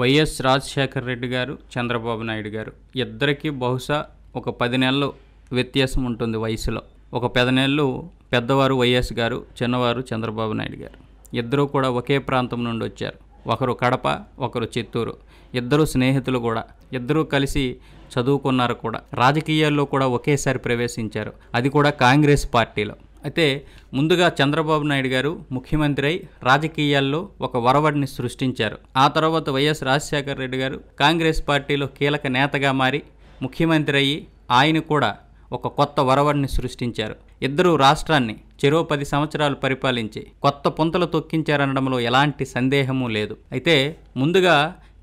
YS Rajasekhara Reddy గారు చంద్రబాబు నాయుడు గారు ఇద్దరికీ బహుశా ఒక పది నెలలు వ్యత్యాసం ఉంటుంది వయసులో ఒక పది నెలలు పెద్దవారు వైఎస్ గారు చిన్నవారు చంద్రబాబు నాయుడు గారు ఇద్దరూ కూడా ఒకే ప్రాంతం నుండి వచ్చారు ఒకరు కడప ఒకరు చిత్తూరు ఇద్దరు స్నేహితులు కూడా ఇద్దరూ కలిసి చదువుకున్నారు కూడా రాజకీయాల్లో కూడా ఒకేసారి ప్రవేశించారు అది కూడా కాంగ్రెస్ పార్టీలో అయితే ముందుగా చంద్రబాబు నాయుడు గారు ముఖ్యమంత్రి అయి రాజకీయాల్లో ఒక వరవడిని సృష్టించారు ఆ తర్వాత వైఎస్ రాజశేఖర రెడ్డి గారు కాంగ్రెస్ పార్టీలో కీలక నేతగా మారి ముఖ్యమంత్రి అయ్యి ఆయన కూడా ఒక కొత్త వరవడిని సృష్టించారు ఇద్దరు రాష్ట్రాన్ని చెరో పది సంవత్సరాలు పరిపాలించి కొత్త పుంతలు తొక్కించారనడంలో ఎలాంటి సందేహము లేదు అయితే ముందుగా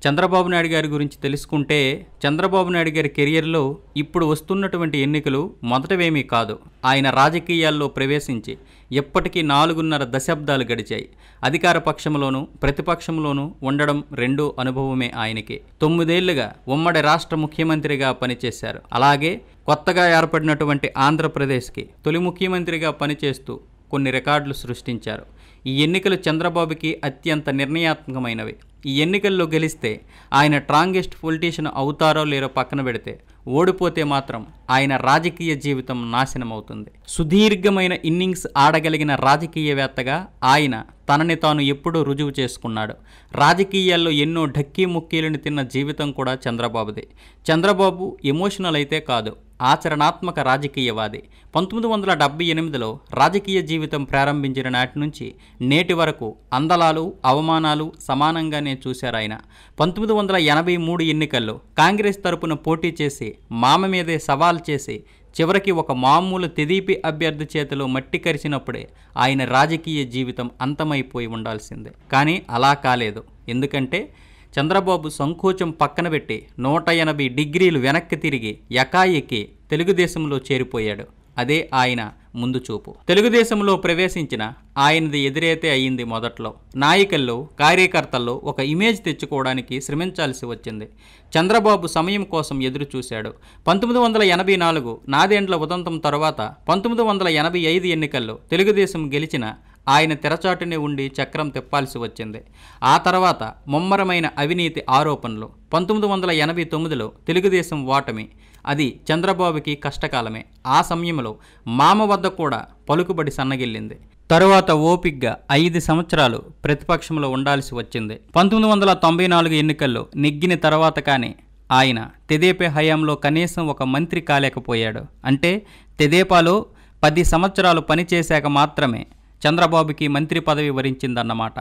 చంద్రబాబు నాయుడు గారి గురించి తెలుసుకుంటే చంద్రబాబు నాయుడు గారి కెరియర్లో ఇప్పుడు వస్తున్నటువంటి ఎన్నికలు మొదటవేమీ కాదు ఆయన రాజకీయాల్లో ప్రవేశించి ఎప్పటికీ నాలుగున్నర దశాబ్దాలు గడిచాయి అధికార పక్షంలోనూ ప్రతిపక్షంలోనూ ఉండడం రెండో అనుభవమే ఆయనకి తొమ్మిదేళ్లుగా ఉమ్మడి రాష్ట్ర ముఖ్యమంత్రిగా పనిచేశారు అలాగే కొత్తగా ఏర్పడినటువంటి ఆంధ్రప్రదేశ్కి తొలి ముఖ్యమంత్రిగా పనిచేస్తూ కొన్ని రికార్డులు సృష్టించారు ఈ ఎన్నికలు చంద్రబాబుకి అత్యంత నిర్ణయాత్మకమైనవి ఈ ఎన్నికల్లో గెలిస్తే ఆయన స్ట్రాంగెస్ట్ పొలిటీషియన్ అవుతారో లేరో పక్కన పెడితే ఓడిపోతే మాత్రం ఆయన రాజకీయ జీవితం నాశనం అవుతుంది సుదీర్ఘమైన ఇన్నింగ్స్ ఆడగలిగిన రాజకీయవేత్తగా ఆయన తనని తాను ఎప్పుడూ రుజువు చేసుకున్నాడు రాజకీయాల్లో ఎన్నో ఢక్కీ ముక్కీలను తిన్న జీవితం కూడా చంద్రబాబుదే చంద్రబాబు ఎమోషనల్ అయితే కాదు ఆచరణాత్మక రాజకీయవాది పంతొమ్మిది వందల డెబ్బై ఎనిమిదిలో రాజకీయ జీవితం ప్రారంభించిన నాటి నుంచి నేటి వరకు అందలాలు అవమానాలు సమానంగానే చూశారాయన పంతొమ్మిది వందల ఎనభై మూడు ఎన్నికల్లో కాంగ్రెస్ తరపున పోటీ చేసి మామ మీదే సవాల్ చేసి చివరికి ఒక మామూలు తెదీపి అభ్యర్థి చేతిలో మట్టి కరిచినప్పుడే ఆయన రాజకీయ జీవితం అంతమైపోయి ఉండాల్సిందే కానీ అలా కాలేదు ఎందుకంటే చంద్రబాబు సంకోచం పక్కన పెట్టి నూట ఎనభై డిగ్రీలు వెనక్కి తిరిగి ఎకాయికి తెలుగుదేశంలో చేరిపోయాడు అదే ఆయన ముందు చూపు తెలుగుదేశంలో ప్రవేశించిన ఆయనది ఎదురైతే అయ్యింది మొదట్లో నాయకుల్లో కార్యకర్తల్లో ఒక ఇమేజ్ తెచ్చుకోవడానికి శ్రమించాల్సి వచ్చింది చంద్రబాబు సమయం కోసం ఎదురు చూశాడు పంతొమ్మిది వందల ఎనభై నాలుగు నాదేండ్ల ఉదంతం తర్వాత పంతొమ్మిది వందల ఎనభై ఐదు ఎన్నికల్లో తెలుగుదేశం గెలిచిన ఆయన తెరచాటునే ఉండి చక్రం తిప్పాల్సి వచ్చింది ఆ తర్వాత ముమ్మరమైన అవినీతి ఆరోపణలు పంతొమ్మిది వందల ఎనభై తొమ్మిదిలో తెలుగుదేశం ఓటమి అది చంద్రబాబుకి కష్టకాలమే ఆ సమయంలో మామ వద్ద కూడా పలుకుబడి సన్నగిల్లింది తరువాత ఓపిగ్గా ఐదు సంవత్సరాలు ప్రతిపక్షంలో ఉండాల్సి వచ్చింది పంతొమ్మిది వందల తొంభై నాలుగు ఎన్నికల్లో నెగ్గిన తర్వాత కానీ ఆయన తెదేపే హయాంలో కనీసం ఒక మంత్రి కాలేకపోయాడు అంటే తెదేపాలో పది సంవత్సరాలు పనిచేశాక మాత్రమే చంద్రబాబుకి మంత్రి పదవి వరించిందన్నమాట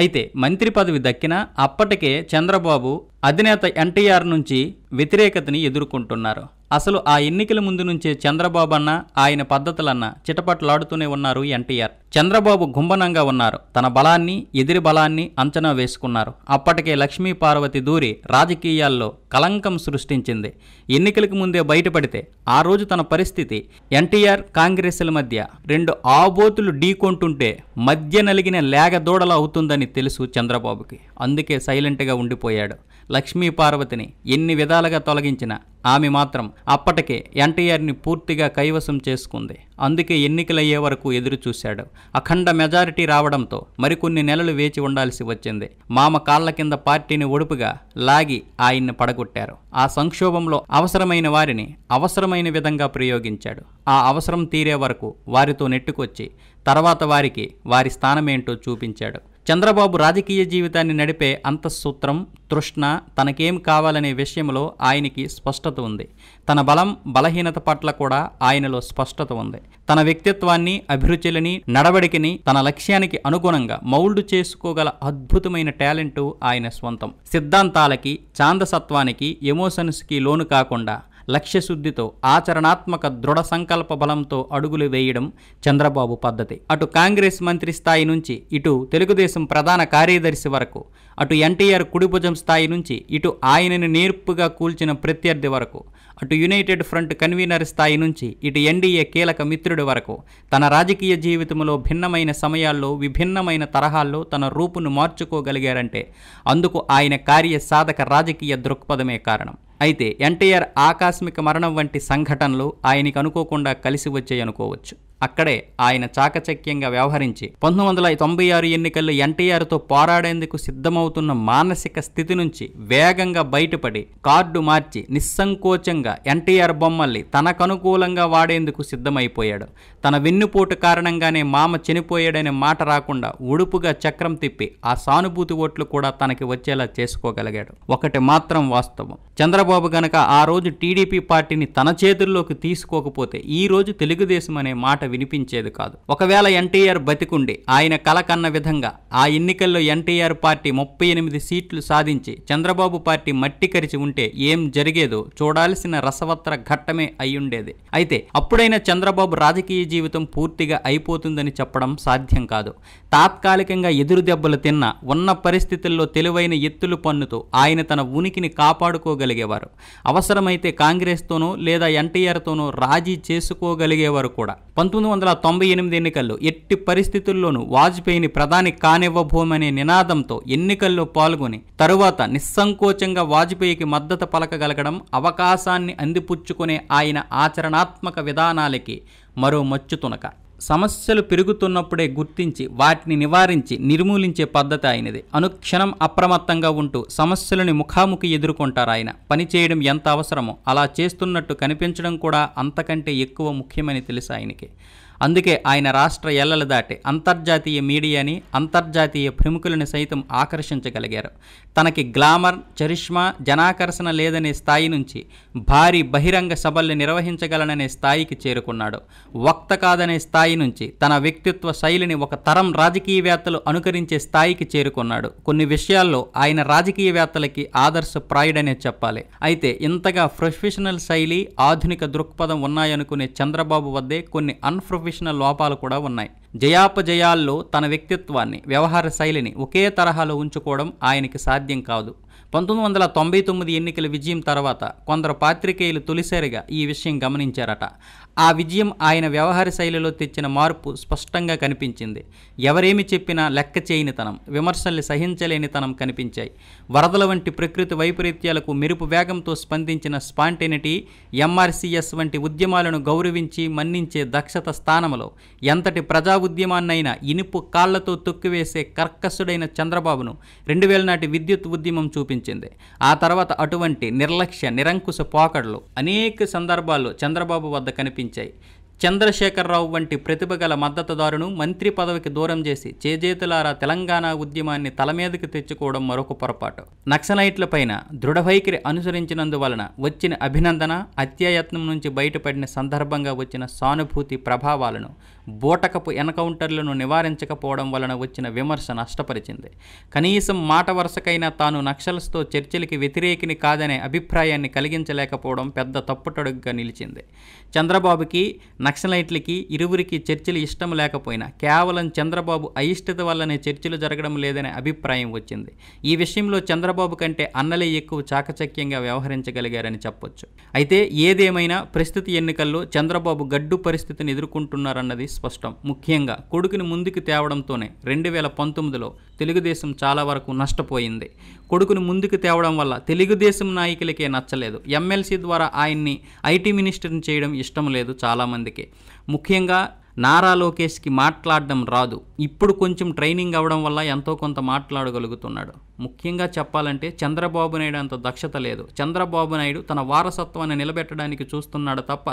అయితే మంత్రి పదవి దక్కినా అప్పటికే చంద్రబాబు అధినేత ఎన్టీఆర్ నుంచి వ్యతిరేకతని ఎదుర్కొంటున్నారు అసలు ఆ ఎన్నికల ముందు నుంచే చంద్రబాబు అన్న ఆయన పద్ధతులన్న చిటపట్లాడుతూనే ఉన్నారు ఎన్టీఆర్ చంద్రబాబు గుంభనంగా ఉన్నారు తన బలాన్ని ఎదిరి బలాన్ని అంచనా వేసుకున్నారు అప్పటికే లక్ష్మీ పార్వతి దూరి రాజకీయాల్లో కలంకం సృష్టించింది ఎన్నికలకు ముందే బయటపడితే ఆ రోజు తన పరిస్థితి ఎన్టీఆర్ కాంగ్రెస్ల మధ్య రెండు ఆబోతులు ఢీకొంటుంటే మధ్య నలిగిన దూడలు అవుతుందని తెలుసు చంద్రబాబుకి అందుకే సైలెంట్గా ఉండిపోయాడు లక్ష్మీ పార్వతిని ఎన్ని విధాలుగా తొలగించినా ఆమె మాత్రం అప్పటికే ఎన్టీఆర్ని పూర్తిగా కైవసం చేసుకుంది అందుకే ఎన్నికలయ్యే వరకు ఎదురు చూశాడు అఖండ మెజారిటీ రావడంతో మరికొన్ని నెలలు వేచి ఉండాల్సి వచ్చింది మామ కాళ్ల కింద పార్టీని ఒడుపుగా లాగి ఆయన్ని పడగొట్టారు ఆ సంక్షోభంలో అవసరమైన వారిని అవసరమైన విధంగా ప్రయోగించాడు ఆ అవసరం తీరే వరకు వారితో నెట్టుకొచ్చి తర్వాత వారికి వారి స్థానమేంటో చూపించాడు చంద్రబాబు రాజకీయ జీవితాన్ని నడిపే అంతఃసూత్రం తృష్ణ తనకేం కావాలనే విషయంలో ఆయనకి స్పష్టత ఉంది తన బలం బలహీనత పట్ల కూడా ఆయనలో స్పష్టత ఉంది తన వ్యక్తిత్వాన్ని అభిరుచులని నడవడికని తన లక్ష్యానికి అనుగుణంగా మౌల్డ్ చేసుకోగల అద్భుతమైన టాలెంటు ఆయన స్వంతం సిద్ధాంతాలకి చాందసత్వానికి ఎమోషన్స్కి లోను కాకుండా లక్ష్యశుద్ధితో ఆచరణాత్మక దృఢ సంకల్ప బలంతో అడుగులు వేయడం చంద్రబాబు పద్ధతి అటు కాంగ్రెస్ మంత్రి స్థాయి నుంచి ఇటు తెలుగుదేశం ప్రధాన కార్యదర్శి వరకు అటు ఎన్టీఆర్ కుడిభుజం స్థాయి నుంచి ఇటు ఆయనను నేర్పుగా కూల్చిన ప్రత్యర్థి వరకు అటు యునైటెడ్ ఫ్రంట్ కన్వీనర్ స్థాయి నుంచి ఇటు ఎన్డీఏ కీలక మిత్రుడి వరకు తన రాజకీయ జీవితంలో భిన్నమైన సమయాల్లో విభిన్నమైన తరహాల్లో తన రూపును మార్చుకోగలిగారంటే అందుకు ఆయన కార్య సాధక రాజకీయ దృక్పథమే కారణం అయితే ఎన్టీఆర్ ఆకస్మిక మరణం వంటి సంఘటనలు ఆయనకి అనుకోకుండా కలిసి వచ్చాయనుకోవచ్చు అక్కడే ఆయన చాకచక్యంగా వ్యవహరించి పంతొమ్మిది వందల తొంభై ఆరు ఎన్నికల్లో ఎన్టీఆర్తో పోరాడేందుకు సిద్ధమవుతున్న మానసిక స్థితి నుంచి వేగంగా బయటపడి కార్డు మార్చి నిస్సంకోచంగా ఎన్టీఆర్ బొమ్మల్ని తనకనుకూలంగా వాడేందుకు సిద్ధమైపోయాడు తన వెన్నుపోటు కారణంగానే మామ చనిపోయాడనే మాట రాకుండా ఉడుపుగా చక్రం తిప్పి ఆ సానుభూతి ఓట్లు కూడా తనకి వచ్చేలా చేసుకోగలిగాడు ఒకటి మాత్రం వాస్తవం చంద్రబాబు గనక ఆ రోజు టీడీపీ పార్టీని తన చేతుల్లోకి తీసుకోకపోతే ఈ రోజు తెలుగుదేశం అనే మాట వినిపించేది కాదు ఒకవేళ ఎన్టీఆర్ బతికుండి ఆయన కల కన్న విధంగా ఆ ఎన్నికల్లో ఎన్టీఆర్ పార్టీ ముప్పై ఎనిమిది సీట్లు సాధించి చంద్రబాబు పార్టీ మట్టి కరిచి ఉంటే ఏం జరిగేదో చూడాల్సిన రసవత్ర ఘట్టమే అయ్యుండేది అయితే అప్పుడైనా చంద్రబాబు రాజకీయ జీవితం పూర్తిగా అయిపోతుందని చెప్పడం సాధ్యం కాదు తాత్కాలికంగా ఎదురు దెబ్బలు తిన్న ఉన్న పరిస్థితుల్లో తెలివైన ఎత్తులు పన్నుతూ ఆయన తన ఉనికిని కాపాడుకోగలిగేవారు అవసరమైతే కాంగ్రెస్తోనో లేదా ఎన్టీఆర్తోనో రాజీ చేసుకోగలిగేవారు కూడా పంతొమ్మిది పంతొమ్మిది వందల తొంభై ఎనిమిది ఎన్నికల్లో ఎట్టి పరిస్థితుల్లోనూ వాజ్పేయిని ప్రధాని కానివ్వబోమనే నినాదంతో ఎన్నికల్లో పాల్గొని తరువాత నిస్సంకోచంగా వాజ్పేయికి మద్దతు పలకగలగడం అవకాశాన్ని అందిపుచ్చుకునే ఆయన ఆచరణాత్మక విధానాలకి మరో మచ్చుతునక సమస్యలు పెరుగుతున్నప్పుడే గుర్తించి వాటిని నివారించి నిర్మూలించే పద్ధతి ఆయనది అనుక్షణం అప్రమత్తంగా ఉంటూ సమస్యలని ముఖాముఖి ఎదుర్కొంటారు ఆయన పనిచేయడం ఎంత అవసరమో అలా చేస్తున్నట్టు కనిపించడం కూడా అంతకంటే ఎక్కువ ముఖ్యమని తెలుసు ఆయనకి అందుకే ఆయన రాష్ట్ర ఎల్లలు దాటి అంతర్జాతీయ మీడియాని అంతర్జాతీయ ప్రముఖులను సైతం ఆకర్షించగలిగారు తనకి గ్లామర్ చరిష్మా జనాకర్షణ లేదనే స్థాయి నుంచి భారీ బహిరంగ సభల్ని నిర్వహించగలననే స్థాయికి చేరుకున్నాడు వక్త కాదనే స్థాయి నుంచి తన వ్యక్తిత్వ శైలిని ఒక తరం రాజకీయవేత్తలు అనుకరించే స్థాయికి చేరుకున్నాడు కొన్ని విషయాల్లో ఆయన రాజకీయవేత్తలకి ఆదర్శప్రాయుడనే చెప్పాలి అయితే ఇంతగా ప్రొఫెషనల్ శైలి ఆధునిక దృక్పథం ఉన్నాయనుకునే చంద్రబాబు వద్దే కొన్ని అన్ప్రొఫెషనల్ ప్రొఫెషనల్ లోపాలు కూడా ఉన్నాయి జయాపజయాల్లో తన వ్యక్తిత్వాన్ని వ్యవహార శైలిని ఒకే తరహాలో ఉంచుకోవడం ఆయనకి సాధ్యం కాదు పంతొమ్మిది వందల తొంభై తొమ్మిది ఎన్నికల విజయం తర్వాత కొందరు పాత్రికేయులు తొలిసారిగా ఈ విషయం గమనించారట ఆ విజయం ఆయన వ్యవహార శైలిలో తెచ్చిన మార్పు స్పష్టంగా కనిపించింది ఎవరేమి చెప్పినా లెక్క చేయనితనం విమర్శల్ని సహించలేనితనం కనిపించాయి వరదల వంటి ప్రకృతి వైపరీత్యాలకు మెరుపు వేగంతో స్పందించిన స్పాంటెనిటీ ఎంఆర్సీఎస్ వంటి ఉద్యమాలను గౌరవించి మన్నించే దక్షత స్థానంలో ఎంతటి ప్రజా ఉద్యమాన్నైనా ఇనుపు కాళ్లతో తొక్కివేసే కర్కసుడైన చంద్రబాబును రెండు వేల నాటి విద్యుత్ ఉద్యమం చూపించింది సృష్టించింది ఆ తర్వాత అటువంటి నిర్లక్ష్య నిరంకుశ పోకడలు అనేక సందర్భాల్లో చంద్రబాబు వద్ద కనిపించాయి చంద్రశేఖరరావు వంటి ప్రతిభ గల మద్దతుదారును మంత్రి పదవికి దూరం చేసి చేజేతులారా తెలంగాణ ఉద్యమాన్ని మీదకి తెచ్చుకోవడం మరొక పొరపాటు నక్సలైట్లపైన దృఢవైఖరి వైఖరి అనుసరించినందువలన వచ్చిన అభినందన అత్యాయత్నం నుంచి బయటపడిన సందర్భంగా వచ్చిన సానుభూతి ప్రభావాలను బోటకపు ఎన్కౌంటర్లను నివారించకపోవడం వలన వచ్చిన విమర్శ నష్టపరిచింది కనీసం మాట వరుసకైనా తాను నక్సల్స్తో చర్చలకి వ్యతిరేకిని కాదనే అభిప్రాయాన్ని కలిగించలేకపోవడం పెద్ద తప్పుటడుగ్గా నిలిచింది చంద్రబాబుకి నక్సలైట్లకి ఇరువురికి చర్చలు ఇష్టం లేకపోయినా కేవలం చంద్రబాబు అయిష్టత వల్లనే చర్చలు జరగడం లేదనే అభిప్రాయం వచ్చింది ఈ విషయంలో చంద్రబాబు కంటే అన్నలే ఎక్కువ చాకచక్యంగా వ్యవహరించగలిగారని చెప్పొచ్చు అయితే ఏదేమైనా ప్రస్తుత ఎన్నికల్లో చంద్రబాబు గడ్డు పరిస్థితిని ఎదుర్కొంటున్నారన్నది స్పష్టం ముఖ్యంగా కొడుకుని ముందుకు తేవడంతోనే రెండు వేల పంతొమ్మిదిలో తెలుగుదేశం చాలా వరకు నష్టపోయింది కొడుకును ముందుకు తేవడం వల్ల తెలుగుదేశం నాయకులకే నచ్చలేదు ఎమ్మెల్సీ ద్వారా ఆయన్ని ఐటీ మినిస్టర్ని చేయడం ఇష్టం లేదు చాలామందికి ఇప్పటికే ముఖ్యంగా నారా లోకేష్కి మాట్లాడడం రాదు ఇప్పుడు కొంచెం ట్రైనింగ్ అవ్వడం వల్ల ఎంతో కొంత మాట్లాడగలుగుతున్నాడు ముఖ్యంగా చెప్పాలంటే చంద్రబాబు నాయుడు అంత దక్షత లేదు చంద్రబాబు నాయుడు తన వారసత్వాన్ని నిలబెట్టడానికి చూస్తున్నాడు తప్ప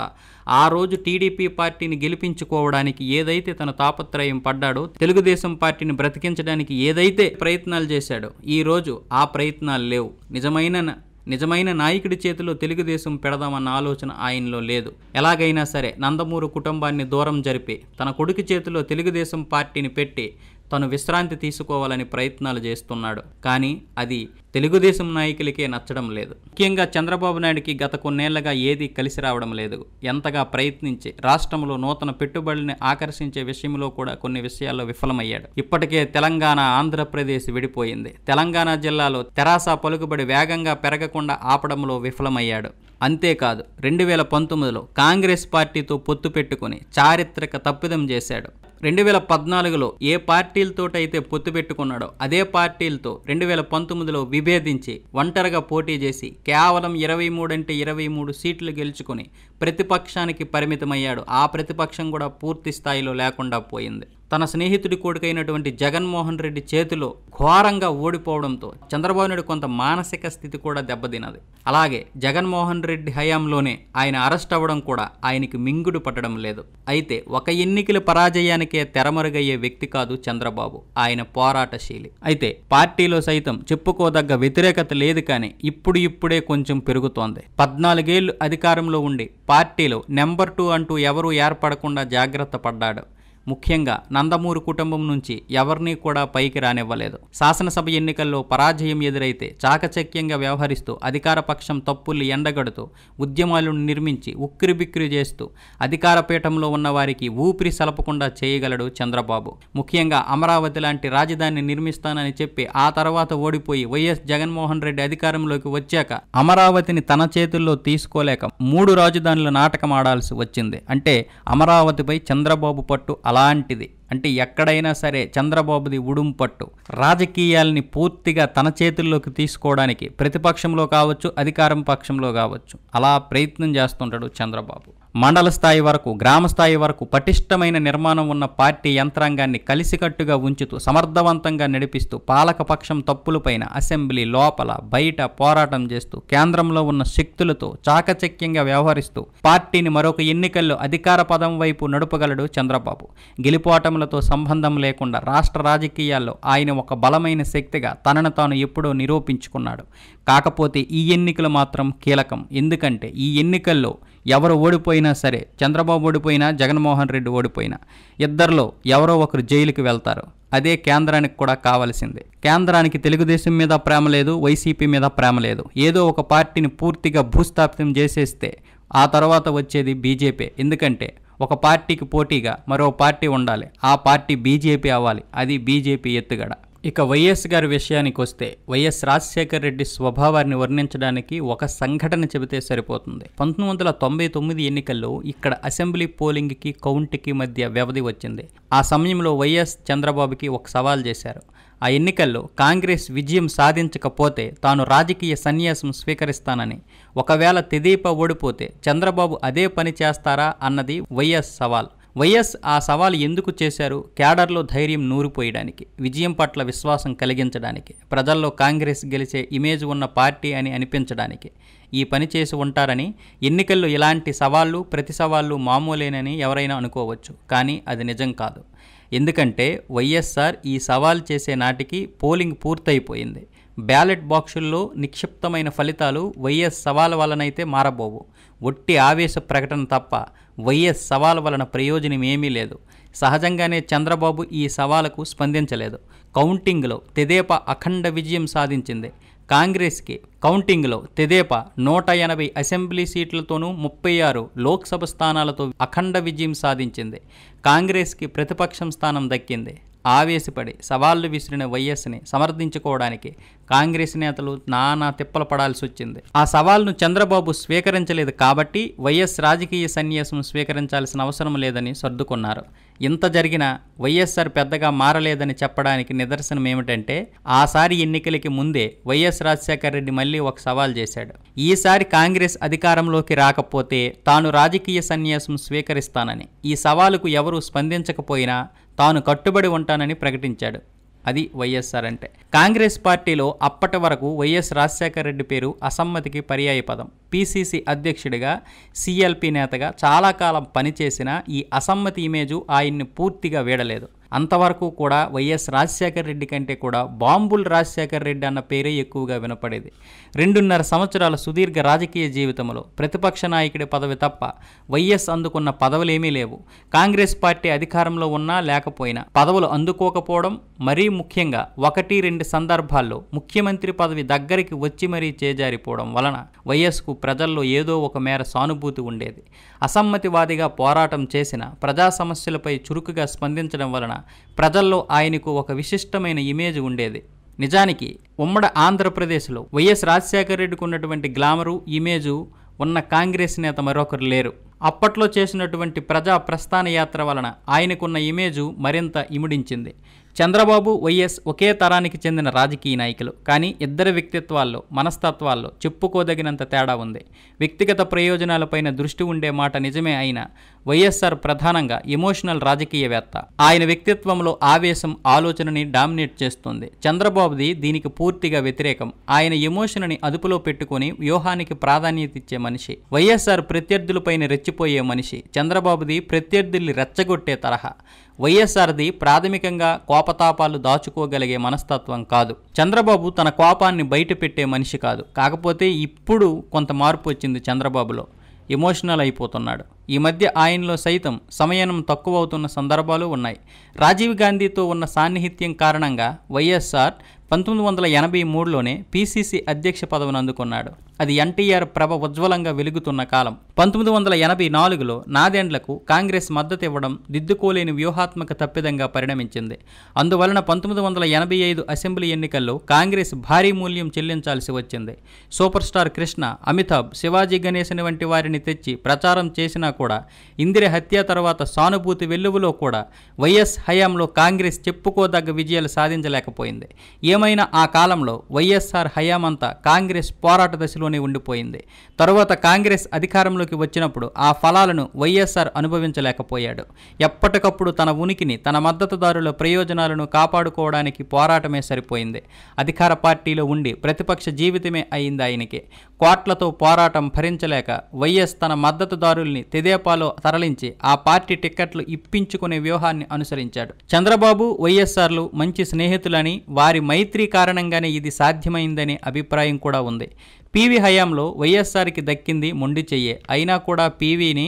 ఆ రోజు టీడీపీ పార్టీని గెలిపించుకోవడానికి ఏదైతే తన తాపత్రయం పడ్డాడో తెలుగుదేశం పార్టీని బ్రతికించడానికి ఏదైతే ప్రయత్నాలు చేశాడో ఈరోజు ఆ ప్రయత్నాలు లేవు నిజమైన నిజమైన నాయకుడి చేతిలో తెలుగుదేశం పెడదామన్న ఆలోచన ఆయనలో లేదు ఎలాగైనా సరే నందమూరు కుటుంబాన్ని దూరం జరిపి తన కొడుకు చేతిలో తెలుగుదేశం పార్టీని పెట్టి తను విశ్రాంతి తీసుకోవాలని ప్రయత్నాలు చేస్తున్నాడు కానీ అది తెలుగుదేశం నాయకులకే నచ్చడం లేదు ముఖ్యంగా చంద్రబాబు నాయుడుకి గత కొన్నేళ్లగా ఏదీ కలిసి రావడం లేదు ఎంతగా ప్రయత్నించి రాష్ట్రంలో నూతన పెట్టుబడుల్ని ఆకర్షించే విషయంలో కూడా కొన్ని విషయాల్లో విఫలమయ్యాడు ఇప్పటికే తెలంగాణ ఆంధ్రప్రదేశ్ విడిపోయింది తెలంగాణ జిల్లాలో తెరాస పలుకుబడి వేగంగా పెరగకుండా ఆపడంలో విఫలమయ్యాడు అంతేకాదు రెండు వేల పంతొమ్మిదిలో కాంగ్రెస్ పార్టీతో పొత్తు పెట్టుకుని చారిత్రక తప్పిదం చేశాడు రెండు వేల పద్నాలుగులో ఏ పార్టీలతోటైతే పొత్తు పెట్టుకున్నాడో అదే పార్టీలతో రెండు వేల పంతొమ్మిదిలో విభి విభేదించి ఒంటరిగా పోటీ చేసి కేవలం ఇరవై మూడంటే ఇరవై మూడు సీట్లు గెలుచుకుని ప్రతిపక్షానికి పరిమితమయ్యాడు ఆ ప్రతిపక్షం కూడా పూర్తి స్థాయిలో లేకుండా పోయింది తన స్నేహితుడి కొడుకైనటువంటి జగన్మోహన్ రెడ్డి చేతిలో ఘోరంగా ఓడిపోవడంతో చంద్రబాబు నాయుడు కొంత మానసిక స్థితి కూడా దెబ్బతినది అలాగే జగన్మోహన్ రెడ్డి హయాంలోనే ఆయన అరెస్ట్ అవ్వడం కూడా ఆయనకి మింగుడు పట్టడం లేదు అయితే ఒక ఎన్నికల పరాజయానికే తెరమరుగయ్యే వ్యక్తి కాదు చంద్రబాబు ఆయన పోరాటశీలి అయితే పార్టీలో సైతం చెప్పుకోదగ్గ వ్యతిరేకత లేదు కానీ ఇప్పుడు ఇప్పుడే కొంచెం పెరుగుతోంది పద్నాలుగేళ్లు అధికారంలో ఉండి పార్టీలో నెంబర్ టూ అంటూ ఎవరూ ఏర్పడకుండా జాగ్రత్త పడ్డాడు ముఖ్యంగా నందమూరు కుటుంబం నుంచి ఎవరినీ కూడా పైకి రానివ్వలేదు శాసనసభ ఎన్నికల్లో పరాజయం ఎదురైతే చాకచక్యంగా వ్యవహరిస్తూ అధికారపక్షం తప్పుల్ని ఎండగడుతూ ఉద్యమాలను నిర్మించి ఉక్కిరిబిక్కిరి చేస్తూ అధికార పీఠంలో ఉన్న వారికి ఊపిరి సలపకుండా చేయగలడు చంద్రబాబు ముఖ్యంగా అమరావతి లాంటి రాజధాని నిర్మిస్తానని చెప్పి ఆ తర్వాత ఓడిపోయి వైఎస్ జగన్మోహన్ రెడ్డి అధికారంలోకి వచ్చాక అమరావతిని తన చేతుల్లో తీసుకోలేక మూడు రాజధానుల నాటకం ఆడాల్సి వచ్చింది అంటే అమరావతిపై చంద్రబాబు పట్టు అలా అలాంటిది అంటే ఎక్కడైనా సరే చంద్రబాబుది ఉడుంపట్టు రాజకీయాల్ని పూర్తిగా తన చేతుల్లోకి తీసుకోవడానికి ప్రతిపక్షంలో కావచ్చు అధికారం పక్షంలో కావచ్చు అలా ప్రయత్నం చేస్తుంటాడు చంద్రబాబు మండల స్థాయి వరకు గ్రామ స్థాయి వరకు పటిష్టమైన నిర్మాణం ఉన్న పార్టీ యంత్రాంగాన్ని కలిసికట్టుగా ఉంచుతూ సమర్థవంతంగా నడిపిస్తూ పాలకపక్షం తప్పులపైన అసెంబ్లీ లోపల బయట పోరాటం చేస్తూ కేంద్రంలో ఉన్న శక్తులతో చాకచక్యంగా వ్యవహరిస్తూ పార్టీని మరొక ఎన్నికల్లో అధికార పదం వైపు నడుపగలడు చంద్రబాబు గెలిపోవటం విషయములతో సంబంధం లేకుండా రాష్ట్ర రాజకీయాల్లో ఆయన ఒక బలమైన శక్తిగా తనను తాను ఎప్పుడో నిరూపించుకున్నాడు కాకపోతే ఈ ఎన్నికలు మాత్రం కీలకం ఎందుకంటే ఈ ఎన్నికల్లో ఎవరు ఓడిపోయినా సరే చంద్రబాబు ఓడిపోయినా జగన్మోహన్ రెడ్డి ఓడిపోయినా ఇద్దరిలో ఎవరో ఒకరు జైలుకి వెళ్తారు అదే కేంద్రానికి కూడా కావాల్సిందే కేంద్రానికి తెలుగుదేశం మీద ప్రేమ లేదు వైసీపీ మీద ప్రేమ లేదు ఏదో ఒక పార్టీని పూర్తిగా భూస్థాపితం చేసేస్తే ఆ తర్వాత వచ్చేది బీజేపీ ఎందుకంటే ఒక పార్టీకి పోటీగా మరో పార్టీ ఉండాలి ఆ పార్టీ బీజేపీ అవ్వాలి అది బీజేపీ ఎత్తుగడ ఇక వైఎస్ గారి విషయానికి వస్తే వైఎస్ రాజశేఖర రెడ్డి స్వభావాన్ని వర్ణించడానికి ఒక సంఘటన చెబితే సరిపోతుంది పంతొమ్మిది వందల తొంభై తొమ్మిది ఎన్నికల్లో ఇక్కడ అసెంబ్లీ పోలింగ్కి కౌంట్కి మధ్య వ్యవధి వచ్చింది ఆ సమయంలో వైఎస్ చంద్రబాబుకి ఒక సవాల్ చేశారు ఆ ఎన్నికల్లో కాంగ్రెస్ విజయం సాధించకపోతే తాను రాజకీయ సన్యాసం స్వీకరిస్తానని ఒకవేళ తెదీప ఓడిపోతే చంద్రబాబు అదే పని చేస్తారా అన్నది వైఎస్ సవాల్ వైఎస్ ఆ సవాల్ ఎందుకు చేశారు క్యాడర్లో ధైర్యం నూరిపోయడానికి విజయం పట్ల విశ్వాసం కలిగించడానికి ప్రజల్లో కాంగ్రెస్ గెలిచే ఇమేజ్ ఉన్న పార్టీ అని అనిపించడానికి ఈ పని చేసి ఉంటారని ఎన్నికల్లో ఇలాంటి సవాళ్ళు ప్రతి సవాళ్ళు మామూలేనని ఎవరైనా అనుకోవచ్చు కానీ అది నిజం కాదు ఎందుకంటే వైఎస్ఆర్ ఈ సవాల్ చేసే నాటికి పోలింగ్ పూర్తయిపోయింది బ్యాలెట్ బాక్సుల్లో నిక్షిప్తమైన ఫలితాలు వైఎస్ సవాల్ వలనైతే మారబోవు ఒట్టి ఆవేశ ప్రకటన తప్ప వైఎస్ సవాల్ వలన ప్రయోజనం ఏమీ లేదు సహజంగానే చంద్రబాబు ఈ సవాలకు స్పందించలేదు కౌంటింగ్లో తెదేప అఖండ విజయం సాధించింది కాంగ్రెస్కి కౌంటింగ్లో తెదేపా నూట ఎనభై అసెంబ్లీ సీట్లతోనూ ముప్పై ఆరు లోక్సభ స్థానాలతో అఖండ విజయం సాధించింది కాంగ్రెస్కి ప్రతిపక్షం స్థానం దక్కింది ఆవేశపడి సవాళ్లు విసిరిన వైఎస్ని సమర్థించుకోవడానికి కాంగ్రెస్ నేతలు నానా తిప్పలు పడాల్సి వచ్చింది ఆ సవాల్ను చంద్రబాబు స్వీకరించలేదు కాబట్టి వైఎస్ రాజకీయ సన్యాసం స్వీకరించాల్సిన అవసరం లేదని సర్దుకున్నారు ఇంత జరిగినా వైఎస్ఆర్ పెద్దగా మారలేదని చెప్పడానికి నిదర్శనం ఏమిటంటే ఆసారి ఎన్నికలకి ముందే వైఎస్ రాజశేఖర రెడ్డి మళ్ళీ ఒక సవాల్ చేశాడు ఈసారి కాంగ్రెస్ అధికారంలోకి రాకపోతే తాను రాజకీయ సన్యాసం స్వీకరిస్తానని ఈ సవాలుకు ఎవరూ స్పందించకపోయినా తాను కట్టుబడి ఉంటానని ప్రకటించాడు అది వైఎస్ఆర్ అంటే కాంగ్రెస్ పార్టీలో అప్పటి వరకు వైఎస్ రాజశేఖర రెడ్డి పేరు అసమ్మతికి పర్యాయ పదం పీసీసీ అధ్యక్షుడిగా సిఎల్పి నేతగా చాలా కాలం పనిచేసిన ఈ అసమ్మతి ఇమేజు ఆయన్ని పూర్తిగా వీడలేదు అంతవరకు కూడా వైఎస్ రాజశేఖర రెడ్డి కంటే కూడా బాంబుల్ రాజశేఖర రెడ్డి అన్న పేరే ఎక్కువగా వినపడేది రెండున్నర సంవత్సరాల సుదీర్ఘ రాజకీయ జీవితంలో ప్రతిపక్ష నాయకుడి పదవి తప్ప వైఎస్ అందుకున్న పదవులేమీ లేవు కాంగ్రెస్ పార్టీ అధికారంలో ఉన్నా లేకపోయినా పదవులు అందుకోకపోవడం మరీ ముఖ్యంగా ఒకటి రెండు సందర్భాల్లో ముఖ్యమంత్రి పదవి దగ్గరికి వచ్చి మరీ చేజారిపోవడం వలన వైఎస్కు ప్రజల్లో ఏదో ఒక మేర సానుభూతి ఉండేది అసమ్మతివాదిగా పోరాటం చేసిన ప్రజా సమస్యలపై చురుకుగా స్పందించడం వలన ప్రజల్లో ఆయనకు ఒక విశిష్టమైన ఇమేజ్ ఉండేది నిజానికి ఉమ్మడి ఆంధ్రప్రదేశ్లో వైఎస్ రాజశేఖర రెడ్డికి ఉన్నటువంటి గ్లామరు ఇమేజు ఉన్న కాంగ్రెస్ నేత మరొకరు లేరు అప్పట్లో చేసినటువంటి ప్రజా ప్రస్థాన యాత్ర వలన ఆయనకున్న ఇమేజు మరింత ఇముడించింది చంద్రబాబు వైఎస్ ఒకే తరానికి చెందిన రాజకీయ నాయకులు కానీ ఇద్దరి వ్యక్తిత్వాల్లో మనస్తత్వాల్లో చెప్పుకోదగినంత తేడా ఉంది వ్యక్తిగత ప్రయోజనాలపైన దృష్టి ఉండే మాట నిజమే అయినా వైఎస్ఆర్ ప్రధానంగా ఎమోషనల్ రాజకీయవేత్త ఆయన వ్యక్తిత్వంలో ఆవేశం ఆలోచనని డామినేట్ చేస్తుంది చంద్రబాబుది దీనికి పూర్తిగా వ్యతిరేకం ఆయన ఎమోషన్ని అదుపులో పెట్టుకుని వ్యూహానికి ప్రాధాన్యత ఇచ్చే మనిషి వైఎస్ఆర్ ప్రత్యర్థులపైన రెచ్చిపోయే మనిషి చంద్రబాబుది ప్రత్యర్థుల్ని రెచ్చగొట్టే తరహా వైఎస్ఆర్ది ప్రాథమికంగా కోపతాపాలు దాచుకోగలిగే మనస్తత్వం కాదు చంద్రబాబు తన కోపాన్ని బయటపెట్టే మనిషి కాదు కాకపోతే ఇప్పుడు కొంత మార్పు వచ్చింది చంద్రబాబులో ఎమోషనల్ అయిపోతున్నాడు ఈ మధ్య ఆయనలో సైతం సమయం తక్కువవుతున్న సందర్భాలు ఉన్నాయి రాజీవ్ గాంధీతో ఉన్న సాన్నిహిత్యం కారణంగా వైఎస్ఆర్ పంతొమ్మిది వందల ఎనభై మూడులోనే పీసీసీ అధ్యక్ష పదవిని అందుకున్నాడు అది ఎన్టీఆర్ ప్రభ ఉజ్వలంగా వెలుగుతున్న కాలం పంతొమ్మిది వందల ఎనభై నాలుగులో నాదెండ్లకు కాంగ్రెస్ మద్దతు ఇవ్వడం దిద్దుకోలేని వ్యూహాత్మక తప్పిదంగా పరిణమించింది అందువలన పంతొమ్మిది వందల ఎనభై ఐదు అసెంబ్లీ ఎన్నికల్లో కాంగ్రెస్ భారీ మూల్యం చెల్లించాల్సి వచ్చింది సూపర్ స్టార్ కృష్ణ అమితాబ్ శివాజీ గణేశన్ వంటి వారిని తెచ్చి ప్రచారం చేసినా కూడా ఇందిర హత్య తర్వాత సానుభూతి వెల్లువలో కూడా వైఎస్ హయాంలో కాంగ్రెస్ చెప్పుకోదగ్గ విజయాలు సాధించలేకపోయింది ఏమైనా ఆ కాలంలో వైఎస్ఆర్ హయామంతా కాంగ్రెస్ పోరాట దశలో రాష్ట్రంలోనే ఉండిపోయింది తరువాత కాంగ్రెస్ అధికారంలోకి వచ్చినప్పుడు ఆ ఫలాలను వైఎస్ఆర్ అనుభవించలేకపోయాడు ఎప్పటికప్పుడు తన ఉనికిని తన మద్దతుదారుల ప్రయోజనాలను కాపాడుకోవడానికి పోరాటమే సరిపోయింది అధికార పార్టీలో ఉండి ప్రతిపక్ష జీవితమే అయింది ఆయనకి కోట్లతో పోరాటం భరించలేక వైఎస్ తన మద్దతుదారుల్ని తెదేపాలో తరలించి ఆ పార్టీ టిక్కెట్లు ఇప్పించుకునే వ్యూహాన్ని అనుసరించాడు చంద్రబాబు వైఎస్ఆర్లు మంచి స్నేహితులని వారి మైత్రి కారణంగానే ఇది సాధ్యమైందనే అభిప్రాయం కూడా ఉంది పీవీ హయాంలో వైఎస్ఆర్కి దక్కింది మొండి చెయ్యే అయినా కూడా పీవీని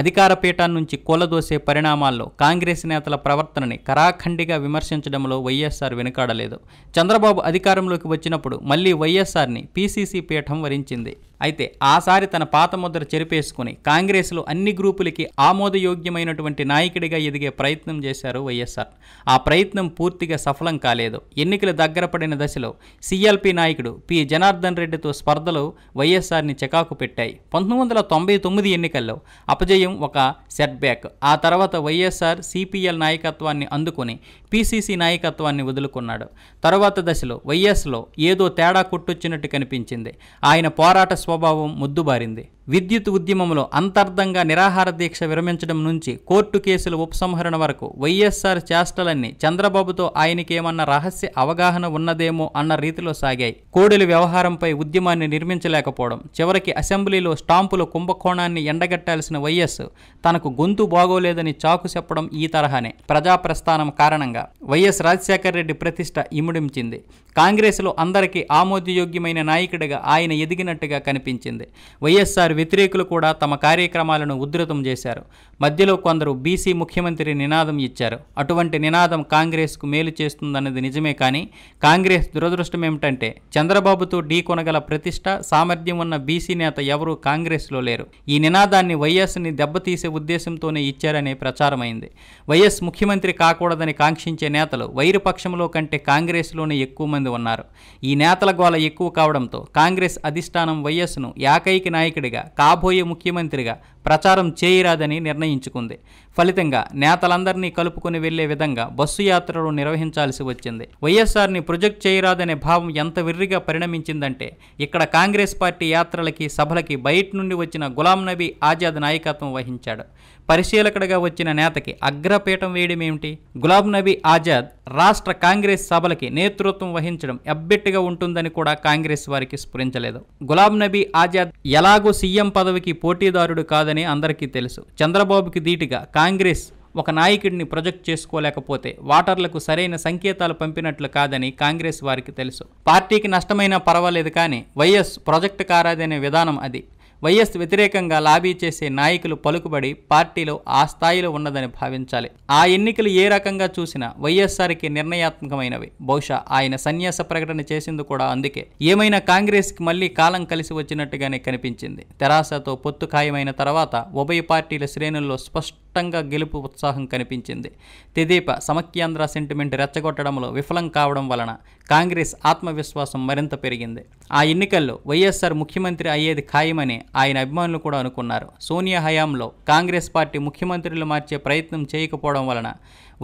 అధికార పీఠాన్ని నుంచి కూలదోసే పరిణామాల్లో కాంగ్రెస్ నేతల ప్రవర్తనని కరాఖండిగా విమర్శించడంలో వైఎస్ఆర్ వెనుకాడలేదు చంద్రబాబు అధికారంలోకి వచ్చినప్పుడు మళ్ళీ వైఎస్ఆర్ని పీసీసీ పీఠం వరించింది అయితే ఆసారి తన పాత ముద్ర చెరిపేసుకుని కాంగ్రెస్లో అన్ని గ్రూపులకి ఆమోదయోగ్యమైనటువంటి నాయకుడిగా ఎదిగే ప్రయత్నం చేశారు వైఎస్ఆర్ ఆ ప్రయత్నం పూర్తిగా సఫలం కాలేదు ఎన్నికలు దగ్గర పడిన దశలో సిఎల్పి నాయకుడు పి జనార్దన్ రెడ్డితో స్పర్ధలు వైఎస్ఆర్ని చికాకు పెట్టాయి పంతొమ్మిది వందల తొంభై తొమ్మిది ఎన్నికల్లో అపజయం ఒక సెట్బ్యాక్ ఆ తర్వాత వైఎస్ఆర్ సిపిఎల్ నాయకత్వాన్ని అందుకుని పిసిసి నాయకత్వాన్ని వదులుకున్నాడు తర్వాత దశలో వైఎస్లో ఏదో తేడా కొట్టొచ్చినట్టు కనిపించింది ఆయన పోరాట స్వభావం ముద్దుబారింది విద్యుత్ ఉద్యమంలో అంతర్ధంగా నిరాహార దీక్ష విరమించడం నుంచి కోర్టు కేసుల ఉపసంహరణ వరకు వైఎస్ఆర్ చేష్టలన్నీ చంద్రబాబుతో ఆయనకేమన్న రహస్య అవగాహన ఉన్నదేమో అన్న రీతిలో సాగాయి కోడలి వ్యవహారంపై ఉద్యమాన్ని నిర్మించలేకపోవడం చివరికి అసెంబ్లీలో స్టాంపుల కుంభకోణాన్ని ఎండగట్టాల్సిన వైఎస్ తనకు గొంతు బాగోలేదని చాకు చెప్పడం ఈ తరహానే ప్రజాప్రస్థానం కారణంగా వైఎస్ రాజశేఖర రెడ్డి ప్రతిష్ట ఇముడించింది కాంగ్రెస్లో అందరికీ ఆమోదయోగ్యమైన నాయకుడిగా ఆయన ఎదిగినట్టుగా కనిపించింది వైఎస్ఆర్ వ్యతిరేకులు కూడా తమ కార్యక్రమాలను ఉధృతం చేశారు మధ్యలో కొందరు బీసీ ముఖ్యమంత్రి నినాదం ఇచ్చారు అటువంటి నినాదం కాంగ్రెస్కు మేలు చేస్తుందన్నది నిజమే కానీ కాంగ్రెస్ దురదృష్టం ఏమిటంటే చంద్రబాబుతో ఢీకొనగల ప్రతిష్ట సామర్థ్యం ఉన్న బీసీ నేత ఎవరూ కాంగ్రెస్లో లేరు ఈ నినాదాన్ని వైఎస్ని దెబ్బతీసే ఉద్దేశంతోనే ఇచ్చారనే ప్రచారమైంది వైఎస్ ముఖ్యమంత్రి కాకూడదని కాంక్షించే నేతలు వైరుపక్షంలో కంటే కాంగ్రెస్లోనే ఎక్కువ మంది ఉన్నారు ఈ నేతల గోల ఎక్కువ కావడంతో కాంగ్రెస్ అధిష్టానం వైఎస్ను ఏకైక నాయకుడిగా కాబోయే ముఖ్యమంత్రిగా ప్రచారం చేయరాదని నిర్ణయించుకుంది ఫలితంగా నేతలందరినీ కలుపుకుని వెళ్లే విధంగా బస్సు యాత్రలు నిర్వహించాల్సి వచ్చింది వైఎస్ఆర్ని ప్రొజెక్ట్ చేయరాదనే భావం ఎంత విర్రిగా పరిణమించిందంటే ఇక్కడ కాంగ్రెస్ పార్టీ యాత్రలకి సభలకి బయట నుండి వచ్చిన గులాం నబీ ఆజాద్ నాయకత్వం వహించాడు పరిశీలకుడిగా వచ్చిన నేతకి అగ్రపీఠం వేయడం ఏమిటి గులాం నబీ ఆజాద్ రాష్ట్ర కాంగ్రెస్ సభలకి నేతృత్వం వహించడం ఎబ్బెట్టుగా ఉంటుందని కూడా కాంగ్రెస్ వారికి స్ఫురించలేదు గులాం నబీ ఆజాద్ ఎలాగూ సీఎం పదవికి పోటీదారుడు కాదు కాదని అందరికీ తెలుసు చంద్రబాబుకి ధీటిగా కాంగ్రెస్ ఒక నాయకుడిని ప్రొజెక్ట్ చేసుకోలేకపోతే వాటర్లకు సరైన సంకేతాలు పంపినట్లు కాదని కాంగ్రెస్ వారికి తెలుసు పార్టీకి నష్టమైనా పర్వాలేదు కానీ వైఎస్ ప్రాజెక్ట్ కారాదనే విధానం అది వైఎస్ వ్యతిరేకంగా లాబీ చేసే నాయకులు పలుకుబడి పార్టీలో ఆ స్థాయిలో ఉన్నదని భావించాలి ఆ ఎన్నికలు ఏ రకంగా చూసినా వైఎస్ఆర్కి నిర్ణయాత్మకమైనవి బహుశా ఆయన సన్యాస ప్రకటన చేసింది కూడా అందుకే ఏమైనా కాంగ్రెస్కి మళ్ళీ కాలం కలిసి వచ్చినట్టుగానే కనిపించింది తెరాసతో పొత్తు ఖాయమైన తర్వాత ఉభయ పార్టీల శ్రేణుల్లో స్పష్టంగా గెలుపు ఉత్సాహం కనిపించింది తెదేప సమఖ్యాంధ్ర సెంటిమెంట్ రెచ్చగొట్టడంలో విఫలం కావడం వలన కాంగ్రెస్ ఆత్మవిశ్వాసం మరింత పెరిగింది ఆ ఎన్నికల్లో వైఎస్ఆర్ ముఖ్యమంత్రి అయ్యేది ఖాయమని ఆయన అభిమానులు కూడా అనుకున్నారు సోనియా హయాంలో కాంగ్రెస్ పార్టీ ముఖ్యమంత్రులు మార్చే ప్రయత్నం చేయకపోవడం వలన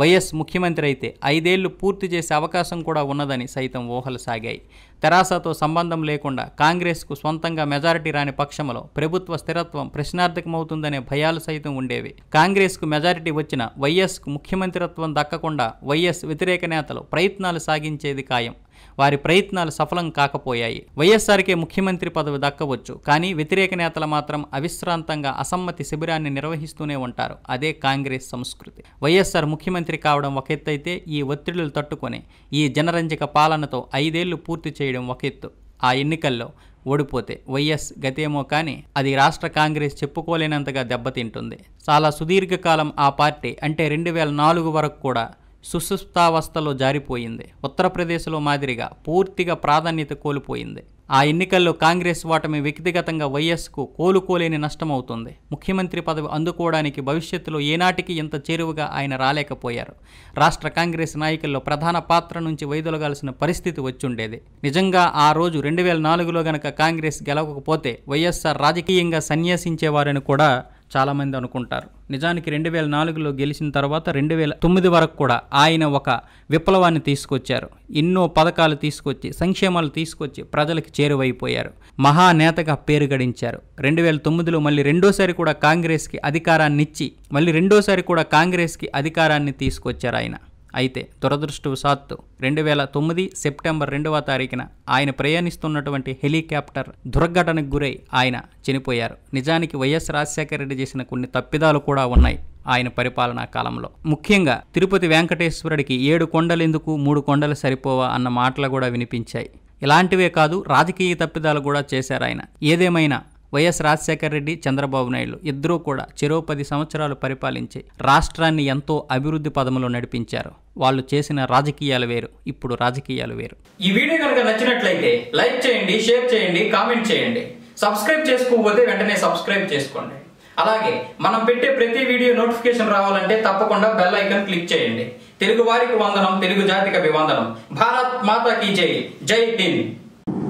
వైఎస్ ముఖ్యమంత్రి అయితే ఐదేళ్లు పూర్తి చేసే అవకాశం కూడా ఉన్నదని సైతం ఊహలు సాగాయి తెరాసతో సంబంధం లేకుండా కాంగ్రెస్కు సొంతంగా మెజారిటీ రాని పక్షంలో ప్రభుత్వ స్థిరత్వం ప్రశ్నార్థకమవుతుందనే భయాలు సైతం ఉండేవి కాంగ్రెస్కు మెజారిటీ వచ్చిన వైఎస్కు ముఖ్యమంత్రిత్వం దక్కకుండా వైఎస్ వ్యతిరేక నేతలు ప్రయత్నాలు సాగించేది ఖాయం వారి ప్రయత్నాలు సఫలం కాకపోయాయి వైఎస్ఆర్కే ముఖ్యమంత్రి పదవి దక్కవచ్చు కానీ వ్యతిరేక నేతలు మాత్రం అవిశ్రాంతంగా అసమ్మతి శిబిరాన్ని నిర్వహిస్తూనే ఉంటారు అదే కాంగ్రెస్ సంస్కృతి వైఎస్ఆర్ ముఖ్యమంత్రి కావడం ఒక ఎత్తు అయితే ఈ ఒత్తిడులు తట్టుకొని ఈ జనరంజక పాలనతో ఐదేళ్లు పూర్తి చేయడం ఒక ఎత్తు ఆ ఎన్నికల్లో ఓడిపోతే వైఎస్ గతేమో కానీ అది రాష్ట్ర కాంగ్రెస్ చెప్పుకోలేనంతగా దెబ్బతింటుంది చాలా సుదీర్ఘకాలం ఆ పార్టీ అంటే రెండు వేల నాలుగు వరకు కూడా సుసుప్తావస్థలో జారిపోయింది ఉత్తరప్రదేశ్లో మాదిరిగా పూర్తిగా ప్రాధాన్యత కోల్పోయింది ఆ ఎన్నికల్లో కాంగ్రెస్ ఓటమి వ్యక్తిగతంగా వైఎస్కు కోలుకోలేని నష్టమవుతుంది ముఖ్యమంత్రి పదవి అందుకోవడానికి భవిష్యత్తులో ఏనాటికి ఇంత చేరువగా ఆయన రాలేకపోయారు రాష్ట్ర కాంగ్రెస్ నాయకుల్లో ప్రధాన పాత్ర నుంచి వైదొలగాల్సిన పరిస్థితి వచ్చుండేది నిజంగా ఆ రోజు రెండు వేల నాలుగులో గనక కాంగ్రెస్ గెలవకపోతే వైఎస్ఆర్ రాజకీయంగా సన్యాసించేవారని కూడా చాలామంది అనుకుంటారు నిజానికి రెండు వేల నాలుగులో గెలిచిన తర్వాత రెండు వేల తొమ్మిది వరకు కూడా ఆయన ఒక విప్లవాన్ని తీసుకొచ్చారు ఎన్నో పథకాలు తీసుకొచ్చి సంక్షేమాలు తీసుకొచ్చి ప్రజలకు చేరువైపోయారు మహానేతగా పేరు గడించారు రెండు వేల తొమ్మిదిలో మళ్ళీ రెండోసారి కూడా కాంగ్రెస్కి అధికారాన్ని ఇచ్చి మళ్ళీ రెండోసారి కూడా కాంగ్రెస్కి అధికారాన్ని తీసుకొచ్చారు ఆయన అయితే దురదృష్టవశాత్తు రెండు వేల తొమ్మిది సెప్టెంబర్ రెండవ తారీఖున ఆయన ప్రయాణిస్తున్నటువంటి హెలికాప్టర్ దుర్ఘటనకు గురై ఆయన చనిపోయారు నిజానికి వైఎస్ రాజశేఖర రెడ్డి చేసిన కొన్ని తప్పిదాలు కూడా ఉన్నాయి ఆయన పరిపాలనా కాలంలో ముఖ్యంగా తిరుపతి వెంకటేశ్వరుడికి ఏడు కొండలెందుకు మూడు కొండలు సరిపోవా అన్న మాటలు కూడా వినిపించాయి ఇలాంటివే కాదు రాజకీయ తప్పిదాలు కూడా చేశారు ఆయన ఏదేమైనా వైఎస్ రాజశేఖర రెడ్డి చంద్రబాబు నాయుడు ఇద్దరూ కూడా చెరో పది సంవత్సరాలు పరిపాలించి రాష్ట్రాన్ని ఎంతో అభివృద్ధి పదములో నడిపించారు వాళ్ళు చేసిన రాజకీయాలు వేరు ఇప్పుడు రాజకీయాలు వేరు ఈ వీడియో కనుక నచ్చినట్లయితే లైక్ చేయండి షేర్ చేయండి కామెంట్ చేయండి సబ్స్క్రైబ్ చేసుకోకపోతే వెంటనే సబ్స్క్రైబ్ చేసుకోండి అలాగే మనం పెట్టే ప్రతి వీడియో నోటిఫికేషన్ రావాలంటే తప్పకుండా బెల్ ఐకన్ క్లిక్ చేయండి తెలుగు వారికి వందనం తెలుగు జాతికి అభివందనం భారత్ మాతా కి జై జై హింద్